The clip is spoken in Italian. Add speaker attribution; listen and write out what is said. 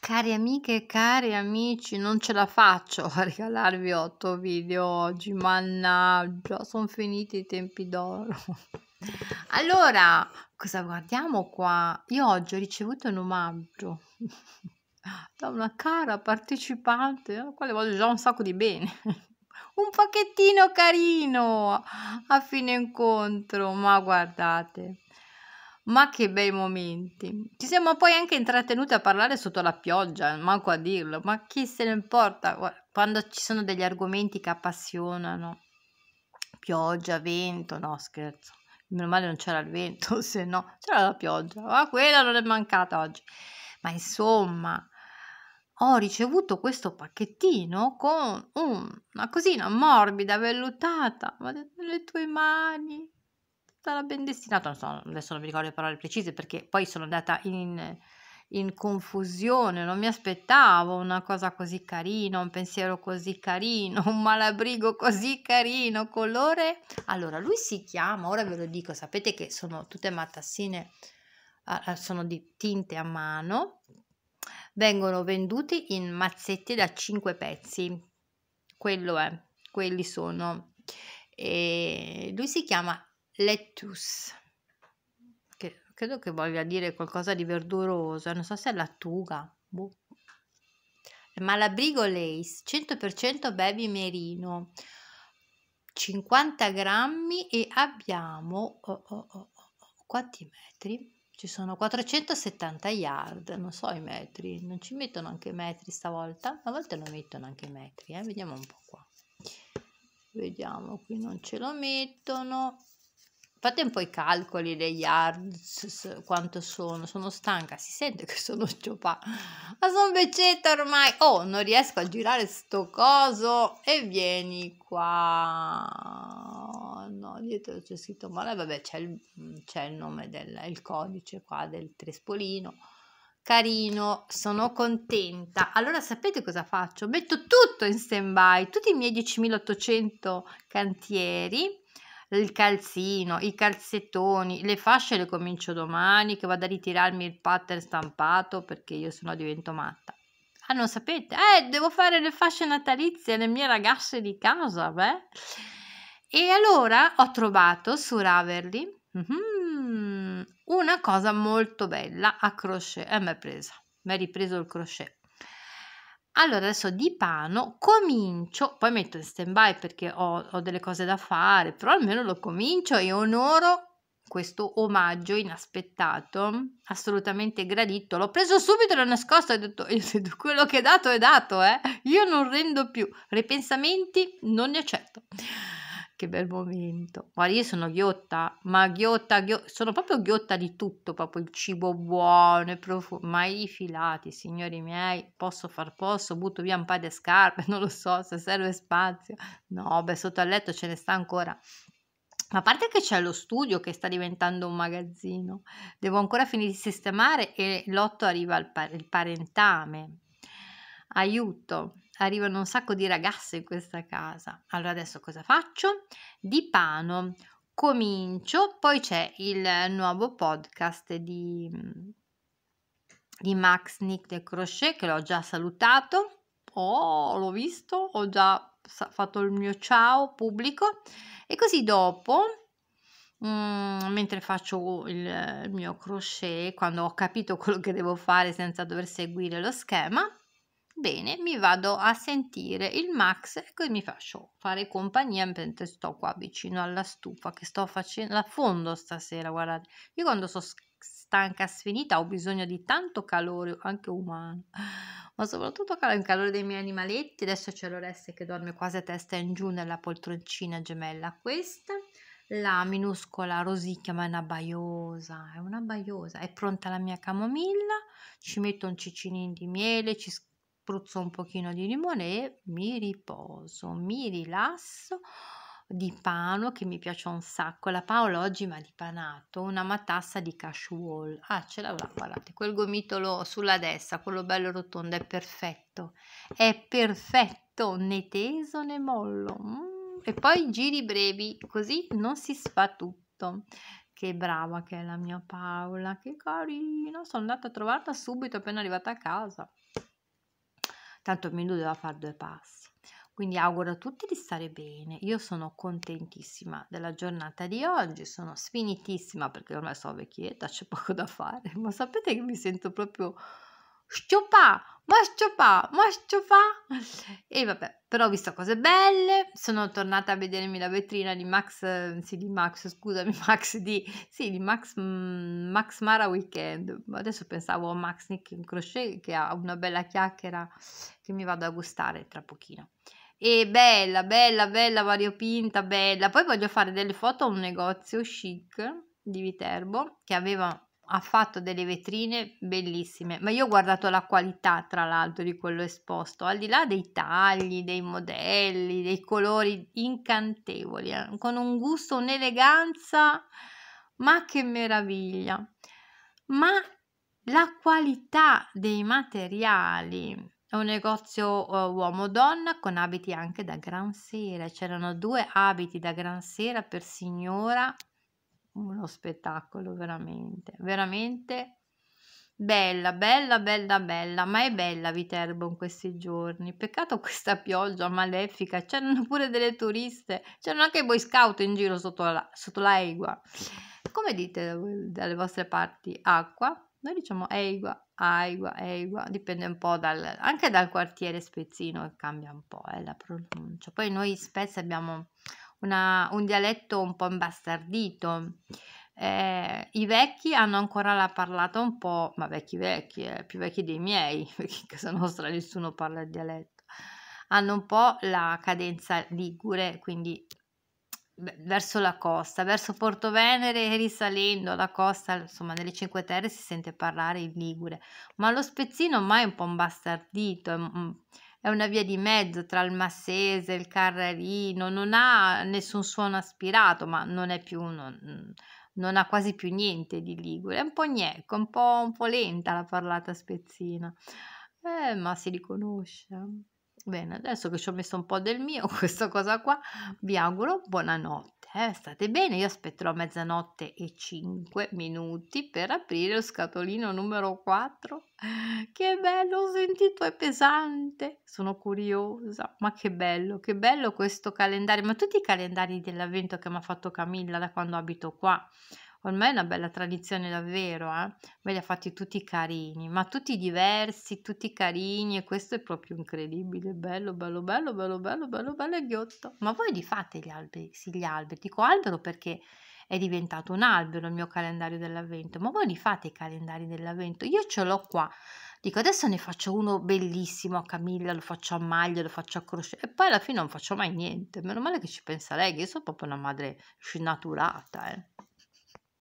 Speaker 1: Cari amiche e cari amici, non ce la faccio a regalarvi 8 video oggi, mannaggia, sono finiti i tempi d'oro. Allora, cosa guardiamo qua? Io oggi ho ricevuto un omaggio da una cara partecipante alla quale voglio già un sacco di bene. Un pacchettino carino a fine incontro, ma guardate ma che bei momenti. Ci siamo poi anche intrattenuti a parlare sotto la pioggia, manco a dirlo, ma chi se ne importa quando ci sono degli argomenti che appassionano. Pioggia, vento, no scherzo. Meno male non c'era il vento, se no c'era la pioggia. ma quella non è mancata oggi. Ma insomma, ho ricevuto questo pacchettino con una cosina morbida, vellutata, ma le tue mani, sarà ben destinato, non so, adesso non mi ricordo le parole precise perché poi sono andata in, in confusione, non mi aspettavo una cosa così carina, un pensiero così carino, un malabrigo così carino, colore. Allora, lui si chiama, ora ve lo dico, sapete che sono tutte matassine, ah, ah, sono di tinte a mano, vengono venduti in mazzetti da 5 pezzi, quello è, quelli sono. E lui si chiama lettuce che credo che voglia dire qualcosa di verduroso non so se è lattuga boh. malabrigo lace 100% baby merino 50 grammi e abbiamo oh, oh, oh, oh, quanti metri ci sono 470 yard non so i metri non ci mettono anche metri stavolta a volte lo mettono anche metri eh? vediamo un po' qua vediamo qui non ce lo mettono fate un po' i calcoli dei yards, quanto sono, sono stanca, si sente che sono sciopa, ma sono vecchietta ormai, oh non riesco a girare sto coso e vieni qua, no dietro c'è scritto male, vabbè c'è il, c'è il nome del il codice qua del trespolino, carino, sono contenta. Allora sapete cosa faccio? Metto tutto in stand by, tutti i miei 10.800 cantieri il calzino, i calzettoni, le fasce le comincio domani che vado a ritirarmi il pattern stampato perché io sennò divento matta. Ah, non sapete? Eh, devo fare le fasce natalizie alle mie ragazze di casa, beh. E allora ho trovato su Raverly una cosa molto bella a crochet e eh, mi è presa, mi è ripreso il crochet. Allora adesso di pano comincio, poi metto in stand by perché ho, ho delle cose da fare, però almeno lo comincio e onoro questo omaggio inaspettato, assolutamente gradito. L'ho preso subito l'ho nascosto e ho detto, quello che è dato è dato, eh? io non rendo più, ripensamenti non ne accetto che bel momento. Guarda, io sono ghiotta, ma ghiotta, ghiotta, sono proprio ghiotta di tutto, proprio il cibo buono e profumo, ma i filati, signori miei, posso far posto, butto via un paio di scarpe, non lo so se serve spazio. No, beh, sotto al letto ce ne sta ancora. Ma a parte che c'è lo studio che sta diventando un magazzino, devo ancora finire di sistemare e l'otto arriva il, par il parentame. Aiuto arrivano un sacco di ragazze in questa casa. Allora adesso cosa faccio? Di pano comincio, poi c'è il nuovo podcast di, di Max Nick del Crochet che l'ho già salutato. Oh, l'ho visto, ho già fatto il mio ciao pubblico e così dopo mm, mentre faccio il, mio crochet, quando ho capito quello che devo fare senza dover seguire lo schema, Bene, mi vado a sentire il Max e così mi faccio fare compagnia mentre sto qua vicino alla stufa che sto facendo a fondo stasera, guardate. Io quando sono stanca sfinita ho bisogno di tanto calore, anche umano, ma soprattutto il calore dei miei animaletti. Adesso c'è l'Oreste che dorme quasi a testa in giù nella poltroncina gemella questa. La minuscola rosicchia, ma è una baiosa, è una baiosa. È pronta la mia camomilla, ci metto un cicinin di miele, ci spruzzo un pochino di limone e mi riposo, mi rilasso di pano che mi piace un sacco. La Paola oggi mi ha dipanato una matassa di cashwall. Ah, ce l'avrà, guardate, quel gomitolo sulla destra, quello bello rotondo, è perfetto. È perfetto, né teso né mollo. Mm. E poi giri brevi, così non si sfa tutto. Che brava che è la mia Paola, che carina. Sono andata a trovarla subito appena arrivata a casa tanto mi doveva fare due passi. Quindi auguro a tutti di stare bene, io sono contentissima della giornata di oggi, sono sfinitissima perché ormai sono vecchietta, c'è poco da fare, ma sapete che mi sento proprio Sciopà, ma sciopà, ma sciopà. E vabbè, però ho visto cose belle, sono tornata a vedermi la vetrina di Max, eh, sì di Max, scusami, Max di, sì di Max, mm, Max Mara Weekend. Adesso pensavo a Max Nick in crochet che ha una bella chiacchiera che mi vado a gustare tra pochino. E bella, bella, bella, variopinta, bella. Poi voglio fare delle foto a un negozio chic di Viterbo che aveva ha fatto delle vetrine bellissime, ma io ho guardato la qualità tra l'altro di quello esposto, al di là dei tagli, dei modelli, dei colori incantevoli, eh, con un gusto, un'eleganza, ma che meraviglia. Ma la qualità dei materiali. È un negozio uh, uomo-donna con abiti anche da gran sera, c'erano due abiti da gran sera per signora uno spettacolo veramente, veramente bella, bella, bella, bella, ma è bella Viterbo in questi giorni. Peccato questa pioggia malefica, c'erano pure delle turiste, c'erano anche i boy scout in giro sotto la, sotto la Egua. Come dite dalle vostre parti? Acqua? Noi diciamo Egua, Aigua, Egua, dipende un po' dal, anche dal quartiere spezzino che cambia un po' eh, la pronuncia. Poi noi spesso abbiamo una, un dialetto un po' imbastardito. Eh, I vecchi hanno ancora la parlata un po', ma vecchi vecchi, eh, più vecchi dei miei, perché in casa nostra nessuno parla il dialetto, hanno un po' la cadenza ligure, quindi verso la costa, verso Porto Venere risalendo la costa, insomma nelle Cinque Terre si sente parlare il ligure, ma lo spezzino ormai è un po' imbastardito, è, è una via di mezzo tra il Massese e il Carrarino, non ha nessun suono aspirato, ma non è più, non, mm, non ha quasi più niente di Ligure, è un po' gnecco, un po', un po' lenta la parlata spezzina, eh, ma si riconosce. Eh. Bene, adesso che ci ho messo un po' del mio, questa cosa qua, vi auguro buonanotte, eh? state bene, io aspetterò mezzanotte e 5 minuti per aprire lo scatolino numero 4. Che bello, ho sentito, è pesante, sono curiosa, ma che bello, che bello questo calendario, ma tutti i calendari dell'avvento che mi ha fatto Camilla da quando abito qua, ormai è una bella tradizione davvero, eh? Me li ha fatti tutti carini, ma tutti diversi, tutti carini e questo è proprio incredibile, bello, bello, bello, bello, bello, bello, bello ghiotto. Ma voi li fate gli alberi, sì gli alberi, dico albero perché è diventato un albero il mio calendario dell'avvento, ma voi li fate i calendari dell'avvento? Io ce l'ho qua, dico adesso ne faccio uno bellissimo a Camilla, lo faccio a maglia, lo faccio a croce e poi alla fine non faccio mai niente, meno male che ci pensa lei, che io sono proprio una madre scinnaturata, eh.